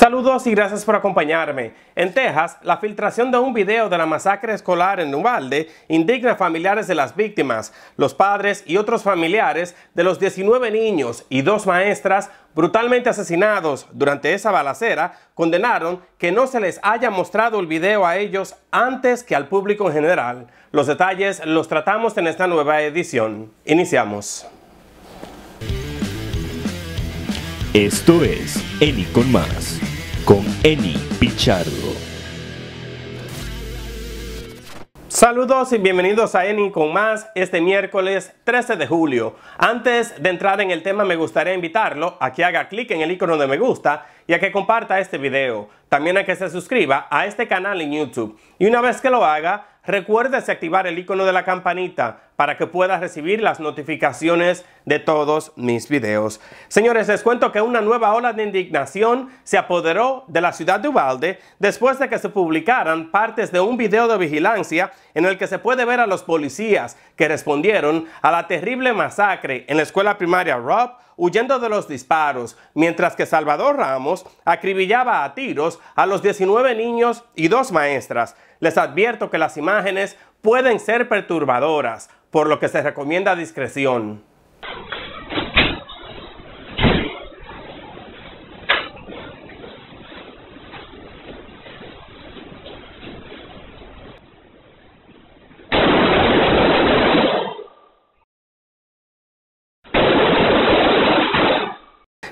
Saludos y gracias por acompañarme. En Texas, la filtración de un video de la masacre escolar en Uvalde indigna a familiares de las víctimas. Los padres y otros familiares de los 19 niños y dos maestras brutalmente asesinados durante esa balacera condenaron que no se les haya mostrado el video a ellos antes que al público en general. Los detalles los tratamos en esta nueva edición. Iniciamos. Esto es Enicon con Más con Eni Pichardo. Saludos y bienvenidos a Eni con más este miércoles 13 de julio. Antes de entrar en el tema me gustaría invitarlo a que haga clic en el icono de me gusta y a que comparta este video. También a que se suscriba a este canal en YouTube. Y una vez que lo haga, recuérdese activar el icono de la campanita para que puedas recibir las notificaciones de todos mis videos. Señores, les cuento que una nueva ola de indignación se apoderó de la ciudad de Ubalde después de que se publicaran partes de un video de vigilancia en el que se puede ver a los policías que respondieron a la terrible masacre en la escuela primaria Rob huyendo de los disparos, mientras que Salvador Ramos acribillaba a tiros a los 19 niños y dos maestras. Les advierto que las imágenes pueden ser perturbadoras, por lo que se recomienda discreción.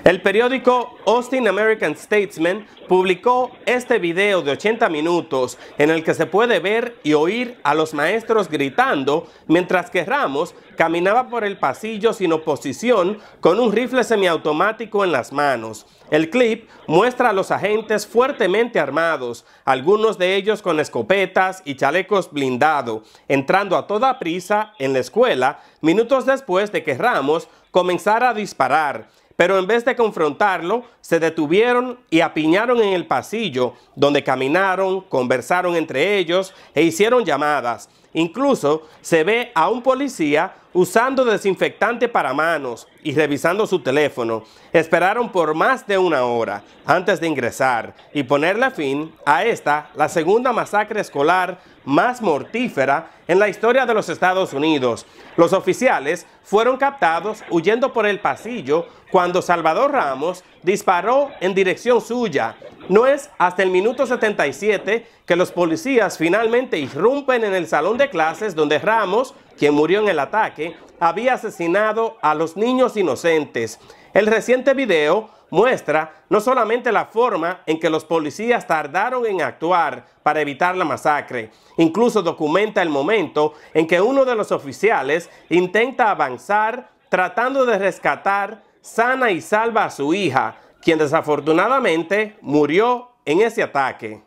El periódico Austin American Statesman publicó este video de 80 minutos en el que se puede ver y oír a los maestros gritando mientras que Ramos caminaba por el pasillo sin oposición con un rifle semiautomático en las manos. El clip muestra a los agentes fuertemente armados, algunos de ellos con escopetas y chalecos blindados, entrando a toda prisa en la escuela minutos después de que Ramos comenzara a disparar pero en vez de confrontarlo, se detuvieron y apiñaron en el pasillo, donde caminaron, conversaron entre ellos e hicieron llamadas. Incluso se ve a un policía usando desinfectante para manos y revisando su teléfono. Esperaron por más de una hora antes de ingresar y ponerle fin a esta, la segunda masacre escolar más mortífera en la historia de los Estados Unidos. Los oficiales fueron captados huyendo por el pasillo cuando Salvador Ramos disparó en dirección suya no es hasta el minuto 77 que los policías finalmente irrumpen en el salón de clases donde Ramos, quien murió en el ataque, había asesinado a los niños inocentes. El reciente video muestra no solamente la forma en que los policías tardaron en actuar para evitar la masacre, incluso documenta el momento en que uno de los oficiales intenta avanzar tratando de rescatar sana y salva a su hija, quien desafortunadamente murió en ese ataque.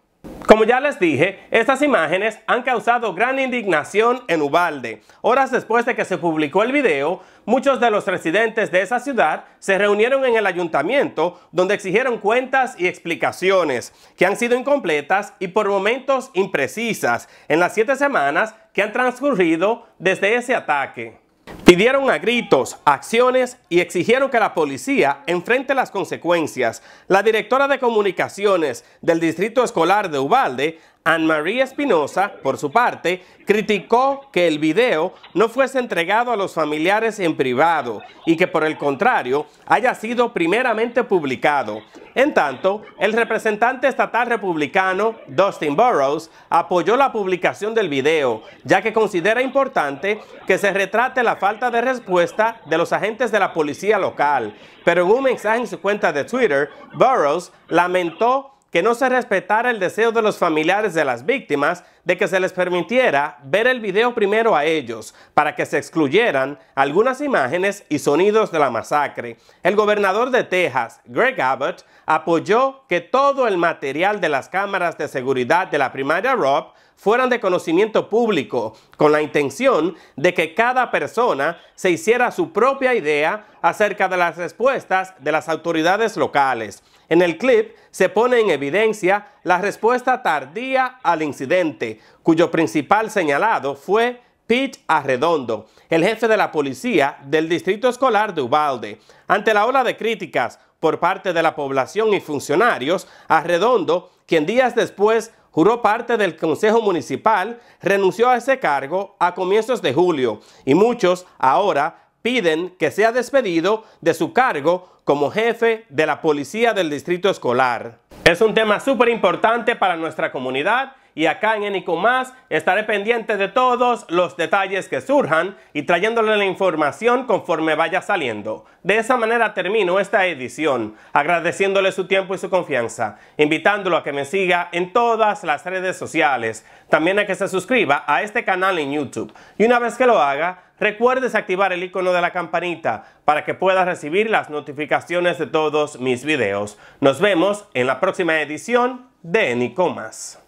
Como ya les dije, estas imágenes han causado gran indignación en Ubalde. Horas después de que se publicó el video, muchos de los residentes de esa ciudad se reunieron en el ayuntamiento donde exigieron cuentas y explicaciones que han sido incompletas y por momentos imprecisas en las siete semanas que han transcurrido desde ese ataque. Pidieron a gritos, acciones y exigieron que la policía enfrente las consecuencias. La directora de comunicaciones del Distrito Escolar de Ubalde Anne Marie Espinosa, por su parte, criticó que el video no fuese entregado a los familiares en privado y que por el contrario haya sido primeramente publicado. En tanto, el representante estatal republicano, Dustin Burroughs, apoyó la publicación del video, ya que considera importante que se retrate la falta de respuesta de los agentes de la policía local. Pero en un mensaje en su cuenta de Twitter, Burroughs lamentó que no se respetara el deseo de los familiares de las víctimas de que se les permitiera ver el video primero a ellos, para que se excluyeran algunas imágenes y sonidos de la masacre. El gobernador de Texas, Greg Abbott, apoyó que todo el material de las cámaras de seguridad de la primaria Rob fueran de conocimiento público, con la intención de que cada persona se hiciera su propia idea acerca de las respuestas de las autoridades locales. En el clip se pone en evidencia la respuesta tardía al incidente, cuyo principal señalado fue Pete Arredondo, el jefe de la policía del Distrito Escolar de Ubalde. Ante la ola de críticas por parte de la población y funcionarios, Arredondo, quien días después juró parte del Consejo Municipal, renunció a ese cargo a comienzos de julio y muchos ahora piden que sea despedido de su cargo como jefe de la policía del distrito escolar. Es un tema súper importante para nuestra comunidad y acá en Enicomás estaré pendiente de todos los detalles que surjan y trayéndole la información conforme vaya saliendo. De esa manera termino esta edición, agradeciéndole su tiempo y su confianza, invitándolo a que me siga en todas las redes sociales, también a que se suscriba a este canal en YouTube y una vez que lo haga, Recuerdes activar el icono de la campanita para que puedas recibir las notificaciones de todos mis videos. Nos vemos en la próxima edición de Enicomás.